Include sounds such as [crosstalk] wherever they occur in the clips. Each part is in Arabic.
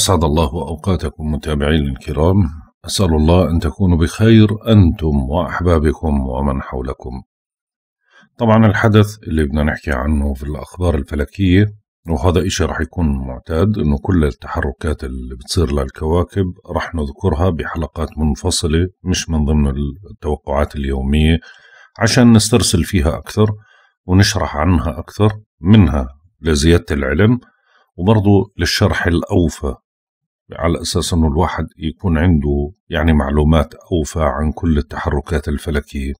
أسعد الله أوقاتكم متابعين الكرام أسأل الله أن تكونوا بخير أنتم وأحبابكم ومن حولكم طبعا الحدث اللي بدنا نحكي عنه في الأخبار الفلكية وهذا إشي رح يكون معتاد أنه كل التحركات اللي بتصير للكواكب رح نذكرها بحلقات منفصلة مش من ضمن التوقعات اليومية عشان نسترسل فيها أكثر ونشرح عنها أكثر منها لزيادة العلم وبرضو للشرح الأوفى على أساس أنه الواحد يكون عنده يعني معلومات أوفى عن كل التحركات الفلكية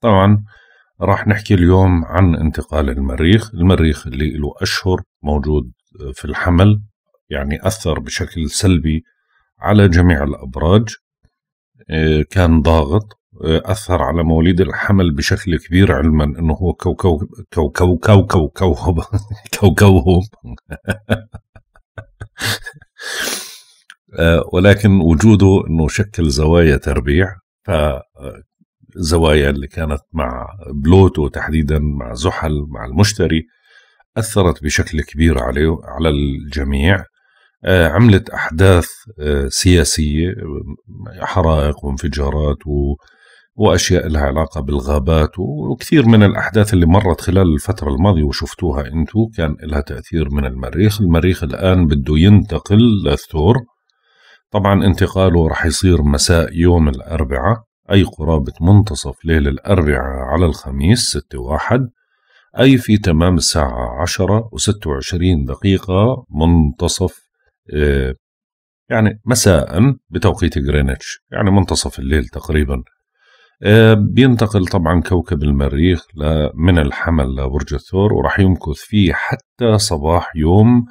طبعا راح نحكي اليوم عن انتقال المريخ المريخ اللي له أشهر موجود في الحمل يعني أثر بشكل سلبي على جميع الأبراج آه، كان ضاغط آه، أثر على مواليد الحمل بشكل كبير علما أنه هو كوكو كوكو كوكو كو [laughs] كوكوهم [laughs] آه، ولكن وجوده انه شكل زوايا تربيع فزوايا آه، اللي كانت مع بلوتو تحديدا مع زحل مع المشتري اثرت بشكل كبير عليه على الجميع آه، عملت احداث سياسيه حرائق وانفجارات و وأشياء لها علاقة بالغابات وكثير من الأحداث اللي مرت خلال الفترة الماضية وشفتوها انتم كان لها تأثير من المريخ المريخ الآن بده ينتقل للثور طبعا انتقاله راح يصير مساء يوم الأربعاء أي قرابة منتصف ليل الأربعاء على الخميس 6 واحد أي في تمام الساعة 10 و26 دقيقة منتصف آه، يعني مساء بتوقيت غرينتش يعني منتصف الليل تقريبا آه، بينتقل طبعا كوكب المريخ من الحمل لبرج الثور وراح يمكث فيه حتى صباح يوم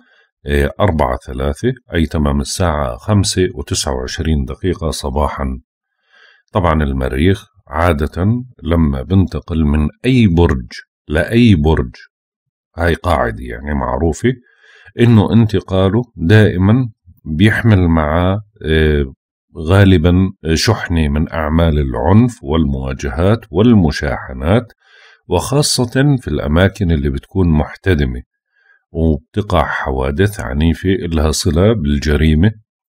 آه، أربعة ثلاثة أي تمام الساعة خمسة وتسعة وعشرين دقيقة صباحا طبعا المريخ عادة لما بنتقل من أي برج لأي برج هاي قاعدة يعني معروفة إنه انتقاله دائما بيحمل معاه آه، غالبا شحنه من اعمال العنف والمواجهات والمشاحنات وخاصه في الاماكن اللي بتكون محتدمه وبتقع حوادث عنيفه لها صله بالجريمه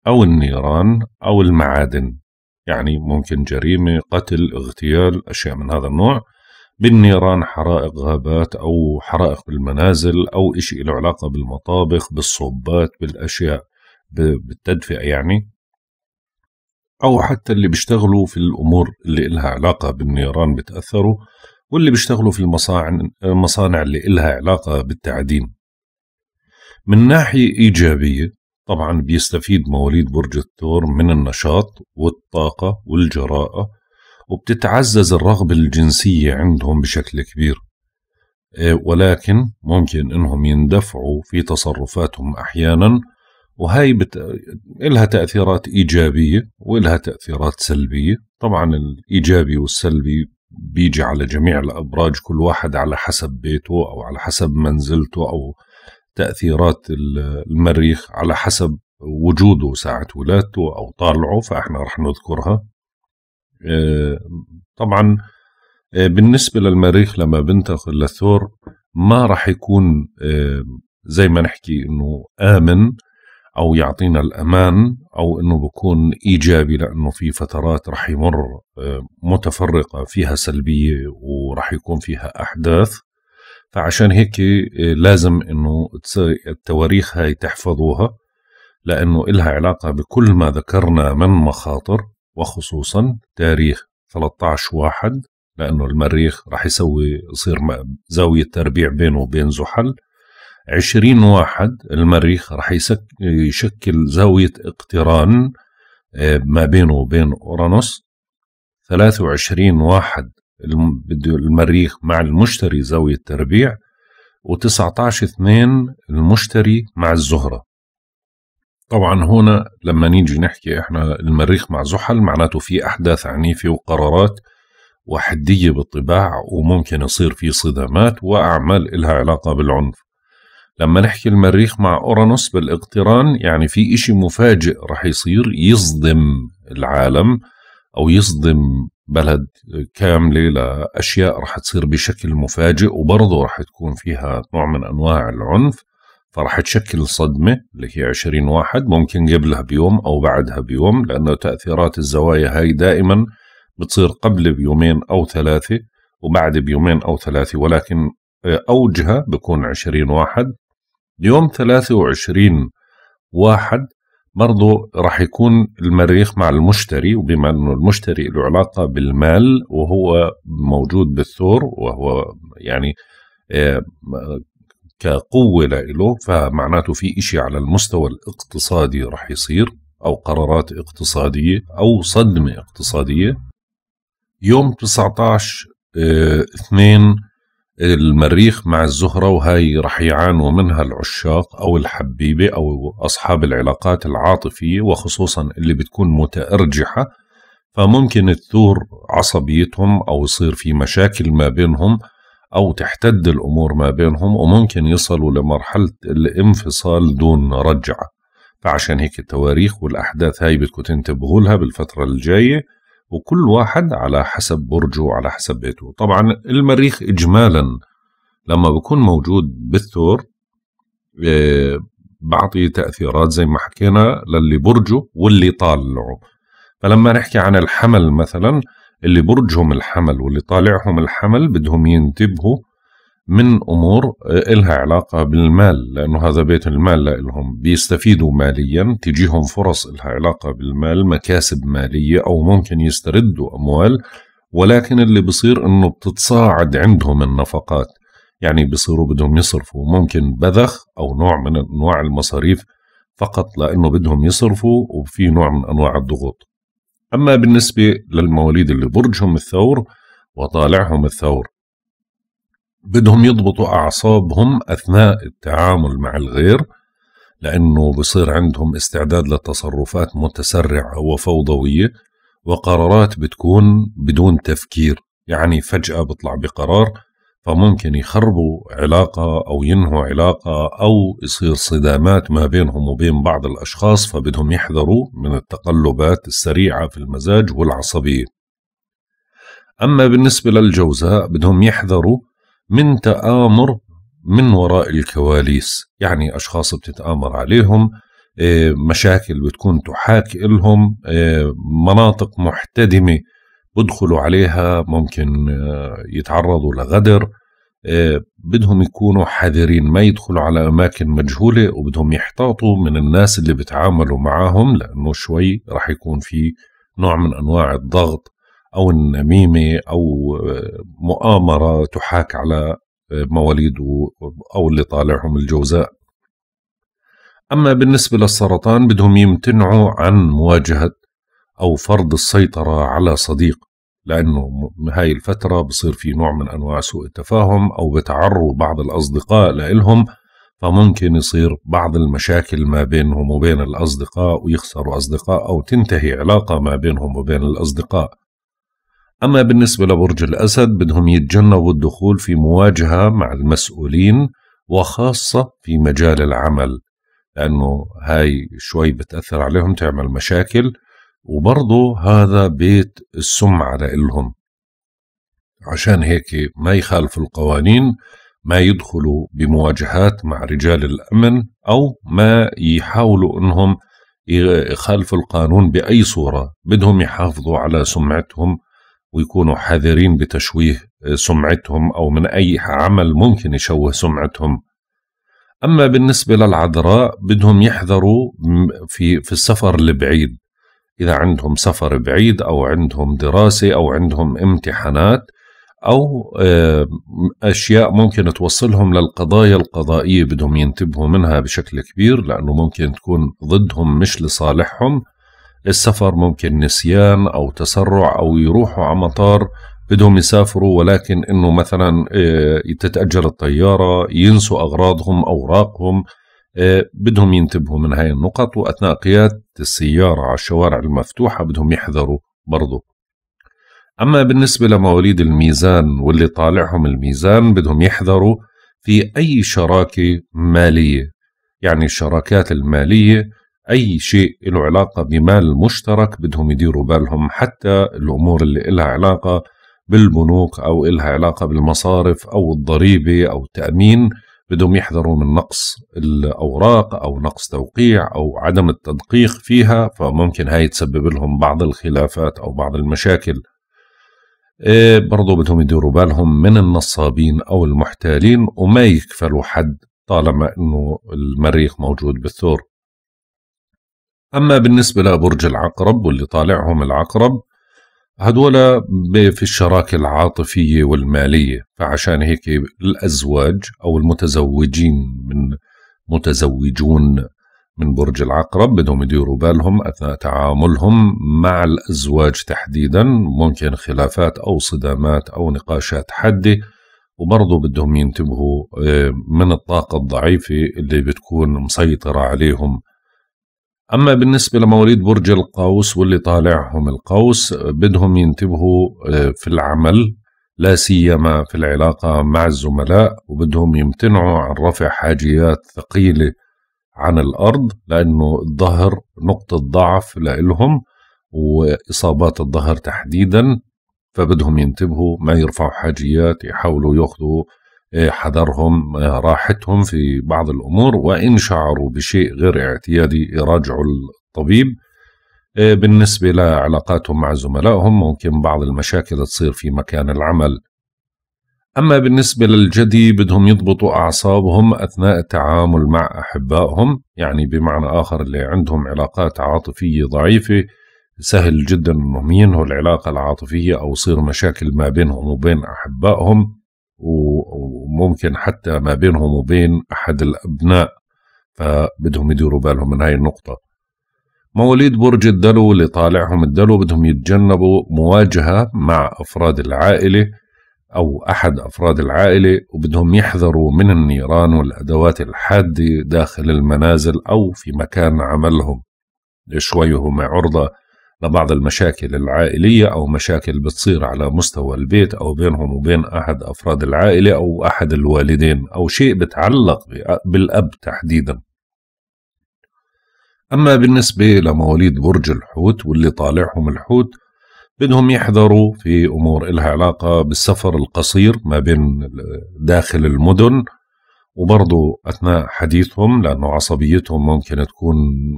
او النيران او المعادن يعني ممكن جريمه قتل اغتيال اشياء من هذا النوع بالنيران حرائق غابات أو حرائق بالمنازل أو إشي له علاقة بالمطابخ بالصوبات بالأشياء بالتدفئة يعني أو حتى اللي بيشتغلوا في الأمور اللي إلها علاقة بالنيران بتأثروا واللي بيشتغلوا في المصانع المصانع اللي إلها علاقة بالتعدين من ناحية إيجابية طبعا بيستفيد مواليد برج الثور من النشاط والطاقة والجراءة وبتتعزز الرغبة الجنسية عندهم بشكل كبير آه، ولكن ممكن انهم يندفعوا في تصرفاتهم احيانا وهي بت... إلها تأثيرات إيجابية وإلها تأثيرات سلبية طبعا الإيجابي والسلبي بيجي على جميع الأبراج كل واحد على حسب بيته أو على حسب منزلته أو تأثيرات المريخ على حسب وجوده ساعة ولادته أو طالعه فإحنا رح نذكرها آه، طبعا آه، بالنسبة للمريخ لما بنتقل للثور ما رح يكون آه، زي ما نحكي انه آمن او يعطينا الامان او انه بكون ايجابي لانه في فترات رح يمر آه، متفرقه فيها سلبيه ورح يكون فيها احداث فعشان هيك آه، لازم انه التواريخ هاي تحفظوها لانه إلها علاقه بكل ما ذكرنا من مخاطر وخصوصا تاريخ 13 واحد لانه المريخ رح يسوي يصير زاويه تربيع بينه وبين زحل عشرين واحد المريخ رح يشكل زاوية اقتران آه، ما بينه وبين أورانوس ثلاثة وعشرين واحد المريخ مع المشتري زاوية تربيع و عشر اثنين المشتري مع الزهرة طبعا هنا لما نيجي نحكي احنا المريخ مع زحل معناته في أحداث عنيفة وقرارات وحدية بالطباع وممكن يصير في صدامات وأعمال إلها علاقة بالعنف لما نحكي المريخ مع أورانوس بالاقتران يعني في إشي مفاجئ رح يصير يصدم العالم أو يصدم بلد كاملة لأشياء رح تصير بشكل مفاجئ وبرضه رح تكون فيها نوع من أنواع العنف فرح تشكل صدمة اللي هي 20 واحد ممكن قبلها بيوم أو بعدها بيوم لأنه تأثيرات الزوايا هاي دائما بتصير قبل بيومين أو ثلاثة وبعد بيومين أو ثلاثة ولكن أوجها بكون 20 واحد يوم 23 واحد برضو راح يكون المريخ مع المشتري وبما انه المشتري له علاقه بالمال وهو موجود بالثور وهو يعني آه، كقوة له فمعناته في إشي على المستوى الاقتصادي رح يصير أو قرارات اقتصادية أو صدمة اقتصادية يوم 19 2 المريخ مع الزهرة وهي رح يعانوا منها العشاق أو الحبيبة أو أصحاب العلاقات العاطفية وخصوصا اللي بتكون متأرجحة فممكن تثور عصبيتهم أو يصير في مشاكل ما بينهم أو تحتد الأمور ما بينهم وممكن يصلوا لمرحلة الانفصال دون رجعة فعشان هيك التواريخ والأحداث هاي بدكم تنتبهوا لها بالفترة الجاية وكل واحد على حسب برجه وعلى حسب بيته طبعا المريخ إجمالا لما بكون موجود بالثور آه، بعطي تأثيرات زي ما حكينا للي برجه واللي طالعه فلما نحكي عن الحمل مثلا اللي برجهم الحمل واللي طالعهم الحمل بدهم ينتبهوا من امور آه، إلها علاقه بالمال لانه هذا بيت المال لهم بيستفيدوا ماليا تجيهم فرص إلها علاقه بالمال مكاسب ماليه او ممكن يستردوا اموال ولكن اللي بصير انه بتتصاعد عندهم النفقات يعني بصيروا بدهم يصرفوا ممكن بذخ او نوع من انواع المصاريف فقط لانه بدهم يصرفوا وفي نوع من انواع الضغوط اما بالنسبه للمواليد اللي برجهم الثور وطالعهم الثور بدهم يضبطوا أعصابهم أثناء التعامل مع الغير لأنه بصير عندهم استعداد لتصرفات متسرعة وفوضوية وقرارات بتكون بدون تفكير يعني فجأة بطلع بقرار فممكن يخربوا علاقة أو ينهوا علاقة أو يصير صدامات ما بينهم وبين بعض الأشخاص فبدهم يحذروا من التقلبات السريعة في المزاج والعصبية أما بالنسبة للجوزاء بدهم يحذروا من تآمر من وراء الكواليس يعني أشخاص بتتآمر عليهم آه، مشاكل بتكون تحاكي لهم آه، مناطق محتدمة بدخلوا عليها ممكن آه، يتعرضوا لغدر بدهم يكونوا حذرين ما يدخلوا على أماكن مجهولة وبدهم يحتاطوا من الناس اللي بتعاملوا معاهم لأنه شوي رح يكون في نوع من أنواع الضغط او النميمه او آه، مؤامره تحاك على آه، مواليده او اللي طالعهم الجوزاء اما بالنسبه للسرطان بدهم يمتنعوا عن مواجهه او فرض السيطره على صديق لانه هاي الفتره بصير في نوع من انواع سوء التفاهم او بتعروا بعض الاصدقاء لإلهم فممكن يصير بعض المشاكل ما بينهم وبين الأصدقاء ويخسروا أصدقاء أو تنتهي علاقة ما بينهم وبين الأصدقاء أما بالنسبة لبرج الأسد بدهم يتجنبوا الدخول في مواجهة مع المسؤولين وخاصة في مجال العمل لأنه هاي شوي بتأثر عليهم تعمل مشاكل وبرضه هذا بيت السمعة لإلهم عشان هيك ما يخالفوا القوانين ما يدخلوا بمواجهات مع رجال الأمن أو ما يحاولوا أنهم يخالفوا القانون بأي صورة بدهم يحافظوا على سمعتهم ويكونوا حذرين بتشويه سمعتهم أو من أي عمل ممكن يشوه سمعتهم أما بالنسبة للعذراء بدهم يحذروا في, في السفر البعيد إذا عندهم سفر بعيد أو عندهم دراسة أو عندهم امتحانات أو آه، أشياء ممكن توصلهم للقضايا القضائية بدهم ينتبهوا منها بشكل كبير لأنه ممكن تكون ضدهم مش لصالحهم السفر ممكن نسيان أو تسرع أو يروحوا على مطار بدهم يسافروا ولكن انه مثلا آه، تتأجل الطياره ينسوا اغراضهم اوراقهم آه، بدهم ينتبهوا من هاي النقط واثناء قياده السياره على الشوارع المفتوحه بدهم يحذروا برضو اما بالنسبه لمواليد الميزان واللي طالعهم الميزان بدهم يحذروا في اي شراكه ماليه يعني الشراكات الماليه اي شيء له علاقه بمال مشترك بدهم يديروا بالهم حتى الامور اللي إلها علاقه بالبنوك او إلها علاقه بالمصارف او الضريبه او التامين بدهم يحذروا من نقص الاوراق او نقص توقيع او عدم التدقيق فيها فممكن هاي تسبب لهم بعض الخلافات او بعض المشاكل إيه، برضو بدهم يديروا بالهم من النصابين او المحتالين وما يكفلوا حد طالما انه المريخ موجود بالثور أما بالنسبة لبرج العقرب واللي طالعهم العقرب هدول في الشراكة العاطفية والمالية فعشان هيك الأزواج أو المتزوجين من متزوجون من برج العقرب بدهم يديروا بالهم أثناء تعاملهم مع الأزواج تحديدا ممكن خلافات أو صدامات أو نقاشات حادة وبرضه بدهم ينتبهوا آه، من الطاقة الضعيفة اللي بتكون مسيطرة عليهم أما بالنسبة لمواليد برج القوس واللي طالعهم القوس بدهم ينتبهوا آه، في العمل لا سيما في العلاقة مع الزملاء وبدهم يمتنعوا عن رفع حاجيات ثقيلة عن الأرض لأنه الظهر نقطة ضعف لإلهم وإصابات الظهر تحديدا فبدهم ينتبهوا ما يرفعوا حاجيات يحاولوا ياخذوا حذرهم راحتهم في بعض الأمور وإن شعروا بشيء غير اعتيادي يراجعوا الطبيب آه، بالنسبة لعلاقاتهم مع زملائهم ممكن بعض المشاكل تصير في مكان العمل أما بالنسبة للجدي بدهم يضبطوا أعصابهم أثناء التعامل مع أحبائهم يعني بمعنى آخر اللي عندهم علاقات عاطفية ضعيفة سهل جدا أنهم ينهوا العلاقة العاطفية أو يصير مشاكل ما بينهم وبين أحبائهم وممكن حتى ما بينهم وبين أحد الأبناء فبدهم يديروا بالهم من هاي النقطة مواليد برج الدلو اللي طالعهم الدلو بدهم يتجنبوا مواجهة مع أفراد العائلة أو أحد أفراد العائلة وبدهم يحذروا من النيران والأدوات الحادة داخل المنازل أو في مكان عملهم شوي هم عرضة لبعض المشاكل العائلية أو مشاكل بتصير على مستوى البيت أو بينهم وبين أحد أفراد العائلة أو أحد الوالدين أو شيء بتعلق بالأب تحديدا أما بالنسبة لمواليد برج الحوت واللي طالعهم الحوت بدهم يحذروا في أمور إلها علاقة بالسفر القصير ما بين داخل المدن وبرضه أثناء حديثهم لأنه عصبيتهم ممكن تكون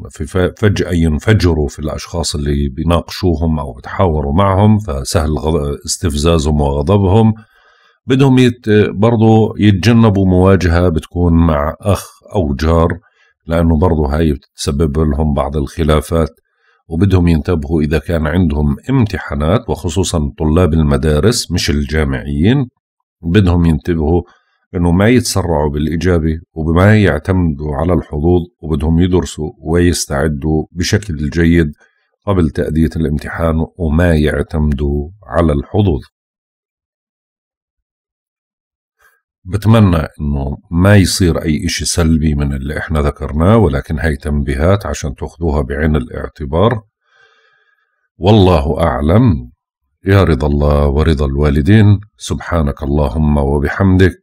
في فجأة ينفجروا في الأشخاص اللي بيناقشوهم أو بتحاوروا معهم فسهل استفزازهم وغضبهم بدهم يت برضه يتجنبوا مواجهة بتكون مع أخ أو جار لأنه برضه هاي بتسبب لهم بعض الخلافات وبدهم ينتبهوا إذا كان عندهم امتحانات وخصوصا طلاب المدارس مش الجامعيين بدهم ينتبهوا انه ما يتسرعوا بالاجابه وبما يعتمدوا على الحظوظ وبدهم يدرسوا ويستعدوا بشكل جيد قبل تأدية الامتحان وما يعتمدوا على الحظوظ بتمنى انه ما يصير اي اشي سلبي من اللي احنا ذكرناه ولكن هاي تنبيهات عشان تاخذوها بعين الاعتبار والله اعلم يا رضا الله ورضا الوالدين سبحانك اللهم وبحمدك